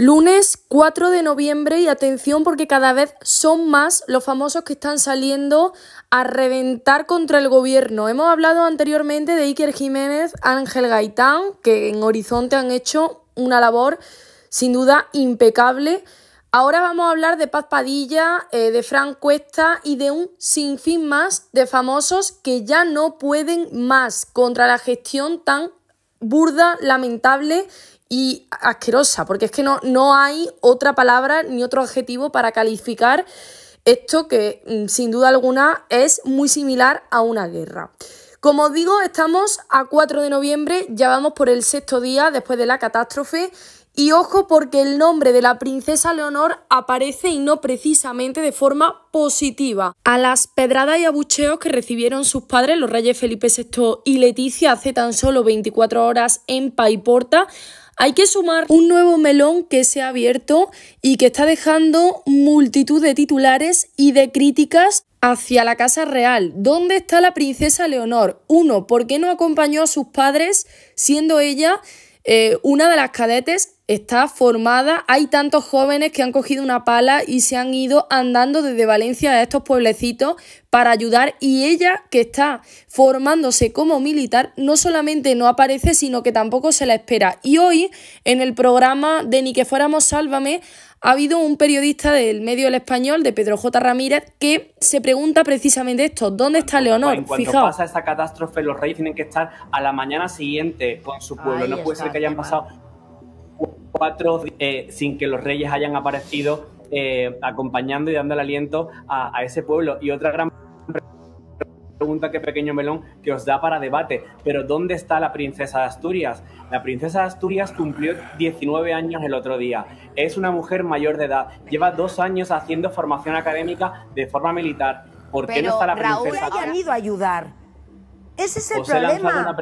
Lunes 4 de noviembre y atención porque cada vez son más los famosos que están saliendo a reventar contra el gobierno. Hemos hablado anteriormente de Iker Jiménez, Ángel Gaitán, que en Horizonte han hecho una labor sin duda impecable. Ahora vamos a hablar de Paz Padilla, eh, de Fran Cuesta y de un sinfín más de famosos que ya no pueden más contra la gestión tan burda, lamentable y asquerosa, porque es que no, no hay otra palabra ni otro adjetivo para calificar esto que mm, sin duda alguna es muy similar a una guerra. Como os digo, estamos a 4 de noviembre, ya vamos por el sexto día después de la catástrofe y ojo porque el nombre de la princesa Leonor aparece y no precisamente de forma positiva. A las pedradas y abucheos que recibieron sus padres, los reyes Felipe VI y Leticia, hace tan solo 24 horas en Paiporta, hay que sumar un nuevo melón que se ha abierto y que está dejando multitud de titulares y de críticas hacia la Casa Real. ¿Dónde está la princesa Leonor? Uno, ¿por qué no acompañó a sus padres siendo ella eh, una de las cadetes está formada, hay tantos jóvenes que han cogido una pala y se han ido andando desde Valencia a estos pueblecitos para ayudar y ella que está formándose como militar no solamente no aparece sino que tampoco se la espera. Y hoy en el programa de Ni que fuéramos Sálvame ha habido un periodista del medio El Español, de Pedro J. Ramírez, que se pregunta precisamente esto, ¿dónde está Leonor? En cuanto pasa esta catástrofe, los reyes tienen que estar a la mañana siguiente con su pueblo. no puede ser que hayan pasado cuatro eh, sin que los reyes hayan aparecido eh, acompañando y dando el aliento a, a ese pueblo. Y otra gran pregunta que pequeño melón que os da para debate, pero ¿dónde está la princesa de Asturias? La princesa de Asturias cumplió 19 años el otro día, es una mujer mayor de edad, lleva dos años haciendo formación académica de forma militar. ¿Por qué no está la princesa? Raúl, han ido a ayudar. Ese es el problema.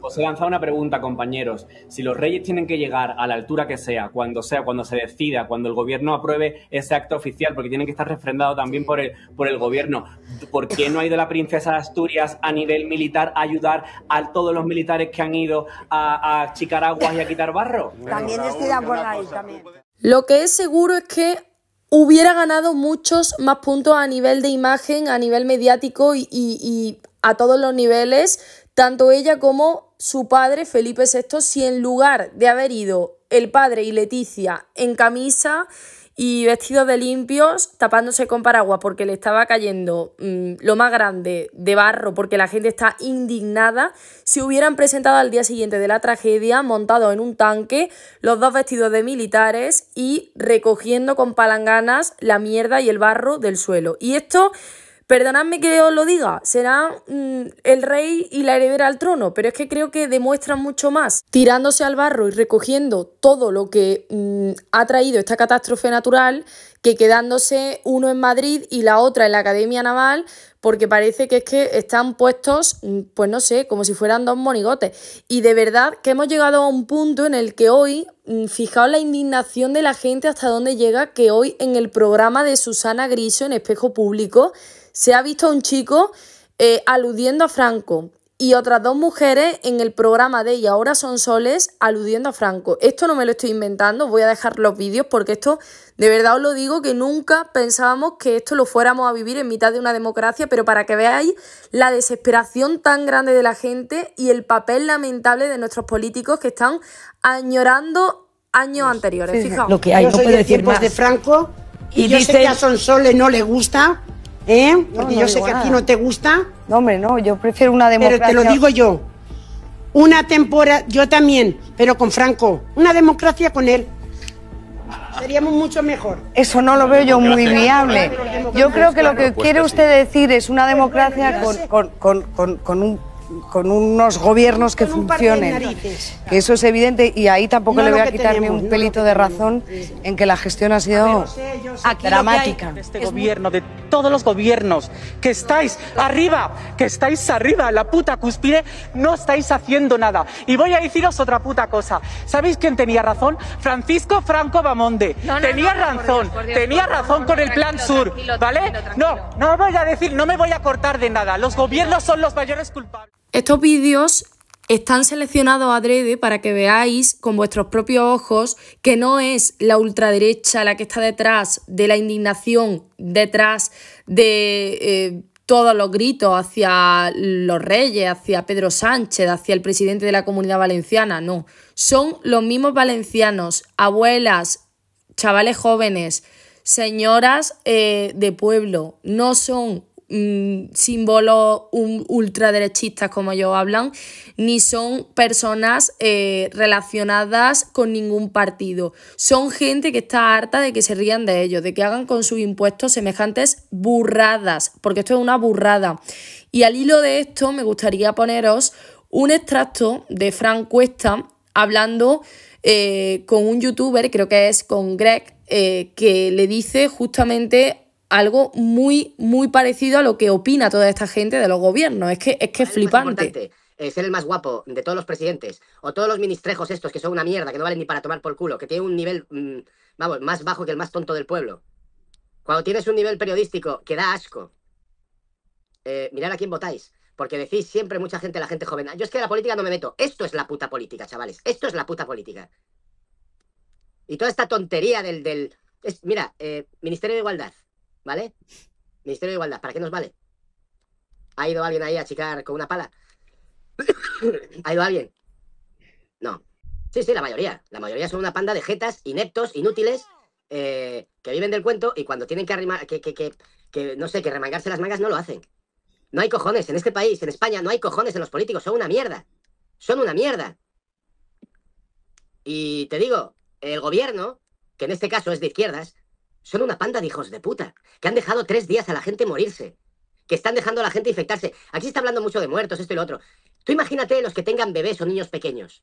os he lanzado una pregunta, compañeros. Si los reyes tienen que llegar a la altura que sea, cuando sea, cuando se decida, cuando el gobierno apruebe ese acto oficial, porque tienen que estar refrendado también por el, por el gobierno, ¿por qué no ha ido la princesa de Asturias a nivel militar a ayudar a todos los militares que han ido a, a aguas y a quitar barro? también estoy de acuerdo ahí, también. Lo que es seguro es que hubiera ganado muchos más puntos a nivel de imagen, a nivel mediático y a todos los niveles, tanto ella como su padre, Felipe VI, si en lugar de haber ido el padre y Leticia en camisa y vestidos de limpios, tapándose con paraguas porque le estaba cayendo mm, lo más grande de barro, porque la gente está indignada, se hubieran presentado al día siguiente de la tragedia montados en un tanque, los dos vestidos de militares y recogiendo con palanganas la mierda y el barro del suelo. Y esto Perdonadme que os lo diga, será mm, el rey y la heredera al trono, pero es que creo que demuestran mucho más tirándose al barro y recogiendo todo lo que mm, ha traído esta catástrofe natural que quedándose uno en Madrid y la otra en la Academia Naval, porque parece que es que están puestos, mm, pues no sé, como si fueran dos monigotes. Y de verdad que hemos llegado a un punto en el que hoy, fijaos la indignación de la gente hasta dónde llega, que hoy en el programa de Susana Griso en Espejo Público, se ha visto a un chico eh, aludiendo a Franco y otras dos mujeres en el programa de Y ahora son soles aludiendo a Franco. Esto no me lo estoy inventando, voy a dejar los vídeos porque esto de verdad os lo digo que nunca pensábamos que esto lo fuéramos a vivir en mitad de una democracia, pero para que veáis la desesperación tan grande de la gente y el papel lamentable de nuestros políticos que están añorando años anteriores. Fijaos. Lo que hay, no decir más. de Franco y, dice... que a no le gusta ¿Eh? Porque yo sé que aquí no te gusta. No, hombre, no, yo prefiero una democracia. Pero te lo digo yo. Una temporada, yo también, pero con Franco. Una democracia con él. Seríamos mucho mejor. Eso no lo veo yo muy viable. Yo creo que lo que pues quiere usted decir es una democracia con, con, con, con un con unos gobiernos que funcionen. eso es evidente y ahí tampoco le voy a quitar ni un pelito de razón en que la gestión ha sido dramática. este gobierno, de todos los gobiernos, que estáis arriba, que estáis arriba, la puta cúspide, no estáis haciendo nada. Y voy a deciros otra puta cosa. ¿Sabéis quién tenía razón? Francisco Franco Bamonde. tenía razón, tenía razón con el Plan Sur, ¿vale? No, no voy a decir, no me voy a cortar de nada. Los gobiernos son los mayores culpables. Estos vídeos están seleccionados adrede para que veáis con vuestros propios ojos que no es la ultraderecha la que está detrás de la indignación, detrás de eh, todos los gritos hacia los reyes, hacia Pedro Sánchez, hacia el presidente de la comunidad valenciana. No, son los mismos valencianos, abuelas, chavales jóvenes, señoras eh, de pueblo. No son Mm, símbolos un, ultraderechistas como ellos hablan, ni son personas eh, relacionadas con ningún partido. Son gente que está harta de que se rían de ellos, de que hagan con sus impuestos semejantes burradas, porque esto es una burrada. Y al hilo de esto me gustaría poneros un extracto de Frank Cuesta hablando eh, con un youtuber, creo que es con Greg, eh, que le dice justamente algo muy, muy parecido a lo que opina toda esta gente de los gobiernos. Es que es, que es pues flipante. Eh, ser el más guapo de todos los presidentes o todos los ministrejos estos que son una mierda, que no valen ni para tomar por culo, que tienen un nivel, mm, vamos, más bajo que el más tonto del pueblo. Cuando tienes un nivel periodístico que da asco, eh, mirad a quién votáis. Porque decís siempre mucha gente, la gente joven, ah, yo es que a la política no me meto. Esto es la puta política, chavales. Esto es la puta política. Y toda esta tontería del... del mira, eh, Ministerio de Igualdad. ¿Vale? Ministerio de Igualdad, ¿para qué nos vale? ¿Ha ido alguien ahí a chicar con una pala? ¿Ha ido alguien? No. Sí, sí, la mayoría. La mayoría son una panda de jetas, ineptos, inútiles, eh, que viven del cuento y cuando tienen que arrimar, que, que, que, que, no sé, que remangarse las mangas no lo hacen. No hay cojones en este país, en España, no hay cojones en los políticos, son una mierda. Son una mierda. Y te digo, el gobierno, que en este caso es de izquierdas, son una panda de hijos de puta, que han dejado tres días a la gente morirse, que están dejando a la gente infectarse. Aquí se está hablando mucho de muertos, esto y lo otro. Tú imagínate los que tengan bebés o niños pequeños.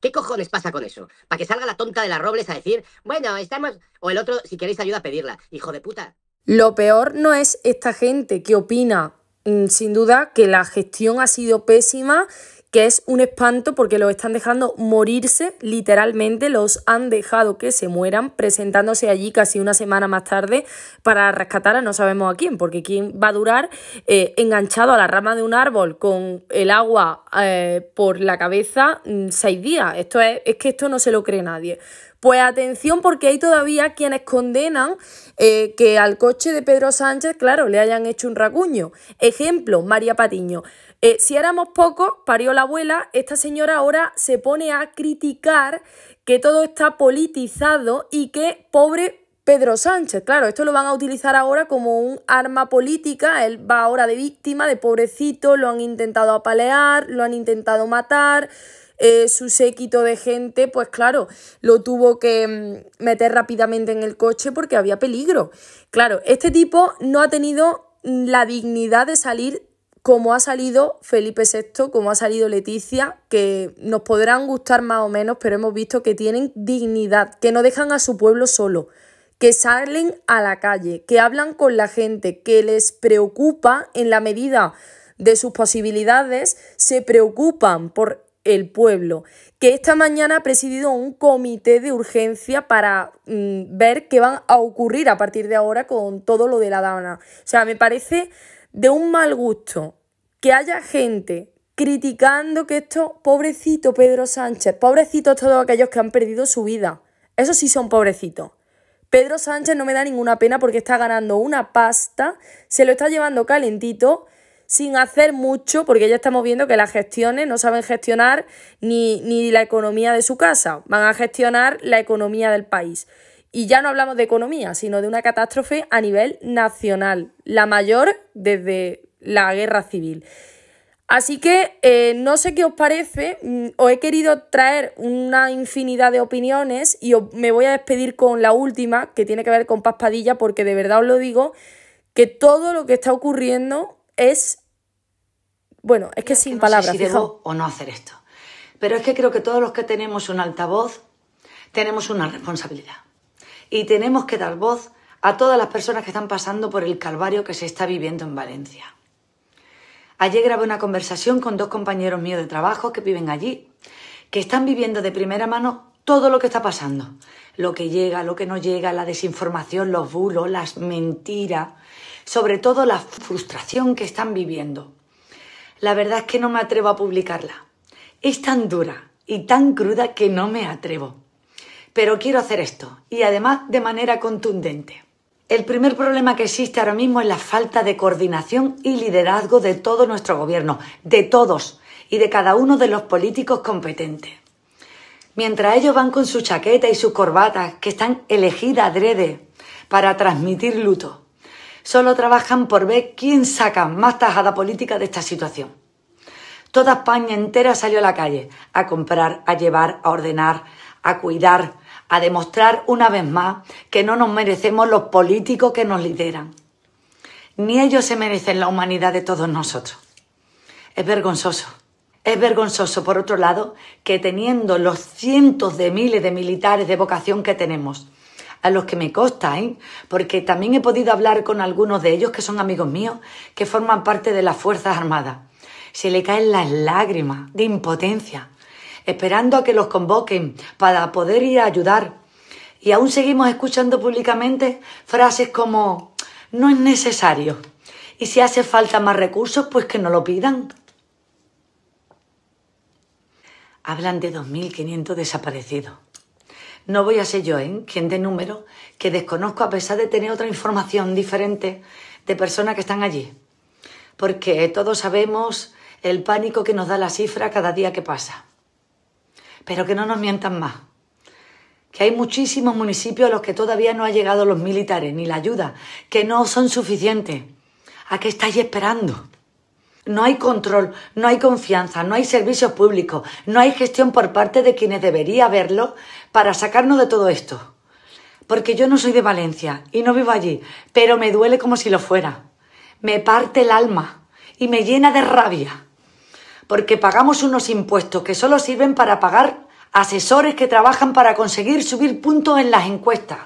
¿Qué cojones pasa con eso? Para que salga la tonta de las Robles a decir, bueno, estamos... O el otro, si queréis ayuda, a pedirla. Hijo de puta. Lo peor no es esta gente que opina, mm, sin duda, que la gestión ha sido pésima que es un espanto porque los están dejando morirse, literalmente los han dejado que se mueran, presentándose allí casi una semana más tarde para rescatar a no sabemos a quién, porque quién va a durar eh, enganchado a la rama de un árbol con el agua eh, por la cabeza mm, seis días. Esto es, es que esto no se lo cree nadie. Pues atención porque hay todavía quienes condenan eh, que al coche de Pedro Sánchez, claro, le hayan hecho un racuño. Ejemplo, María Patiño. Eh, si éramos pocos, parió la abuela, esta señora ahora se pone a criticar que todo está politizado y que pobre Pedro Sánchez. Claro, esto lo van a utilizar ahora como un arma política. Él va ahora de víctima, de pobrecito, lo han intentado apalear, lo han intentado matar. Eh, su séquito de gente, pues claro, lo tuvo que mm, meter rápidamente en el coche porque había peligro. Claro, este tipo no ha tenido la dignidad de salir como ha salido Felipe VI, como ha salido Leticia, que nos podrán gustar más o menos, pero hemos visto que tienen dignidad, que no dejan a su pueblo solo, que salen a la calle, que hablan con la gente, que les preocupa en la medida de sus posibilidades, se preocupan por el pueblo, que esta mañana ha presidido un comité de urgencia para mm, ver qué van a ocurrir a partir de ahora con todo lo de la Dana. O sea, me parece de un mal gusto que haya gente criticando que esto, pobrecito Pedro Sánchez, pobrecitos todos aquellos que han perdido su vida. eso sí son pobrecitos. Pedro Sánchez no me da ninguna pena porque está ganando una pasta, se lo está llevando calentito, sin hacer mucho, porque ya estamos viendo que las gestiones no saben gestionar ni, ni la economía de su casa, van a gestionar la economía del país. Y ya no hablamos de economía, sino de una catástrofe a nivel nacional, la mayor desde la guerra civil. Así que eh, no sé qué os parece, mm, os he querido traer una infinidad de opiniones y me voy a despedir con la última, que tiene que ver con Paspadilla, porque de verdad os lo digo, que todo lo que está ocurriendo es... Bueno, es que sin palabras. si o no hacer esto. Pero es que creo que todos los que tenemos un altavoz tenemos una responsabilidad. Y tenemos que dar voz a todas las personas que están pasando por el calvario que se está viviendo en Valencia. Ayer grabé una conversación con dos compañeros míos de trabajo que viven allí, que están viviendo de primera mano todo lo que está pasando. Lo que llega, lo que no llega, la desinformación, los bulos, las mentiras, sobre todo la frustración que están viviendo. La verdad es que no me atrevo a publicarla. Es tan dura y tan cruda que no me atrevo. Pero quiero hacer esto, y además de manera contundente. El primer problema que existe ahora mismo es la falta de coordinación y liderazgo de todo nuestro gobierno, de todos y de cada uno de los políticos competentes. Mientras ellos van con su chaqueta y sus corbatas, que están elegidas adrede para transmitir luto, solo trabajan por ver quién saca más tajada política de esta situación. Toda España entera salió a la calle a comprar, a llevar, a ordenar, a cuidar, a demostrar una vez más que no nos merecemos los políticos que nos lideran. Ni ellos se merecen la humanidad de todos nosotros. Es vergonzoso. Es vergonzoso, por otro lado, que teniendo los cientos de miles de militares de vocación que tenemos, a los que me consta, ¿eh? porque también he podido hablar con algunos de ellos que son amigos míos, que forman parte de las Fuerzas Armadas. Se le caen las lágrimas de impotencia esperando a que los convoquen para poder ir a ayudar. Y aún seguimos escuchando públicamente frases como no es necesario. Y si hace falta más recursos, pues que no lo pidan. Hablan de 2.500 desaparecidos. No voy a ser yo, ¿eh? Quien de número que desconozco a pesar de tener otra información diferente de personas que están allí. Porque todos sabemos el pánico que nos da la cifra cada día que pasa. Pero que no nos mientan más. Que hay muchísimos municipios a los que todavía no han llegado los militares ni la ayuda, que no son suficientes. ¿A qué estáis esperando? No hay control, no hay confianza, no hay servicios públicos, no hay gestión por parte de quienes debería haberlo para sacarnos de todo esto. Porque yo no soy de Valencia y no vivo allí, pero me duele como si lo fuera. Me parte el alma y me llena de rabia porque pagamos unos impuestos que solo sirven para pagar asesores que trabajan para conseguir subir puntos en las encuestas.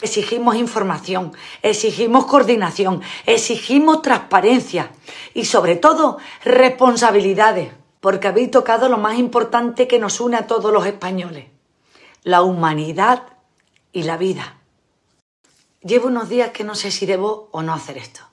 Exigimos información, exigimos coordinación, exigimos transparencia y sobre todo responsabilidades, porque habéis tocado lo más importante que nos une a todos los españoles, la humanidad y la vida. Llevo unos días que no sé si debo o no hacer esto.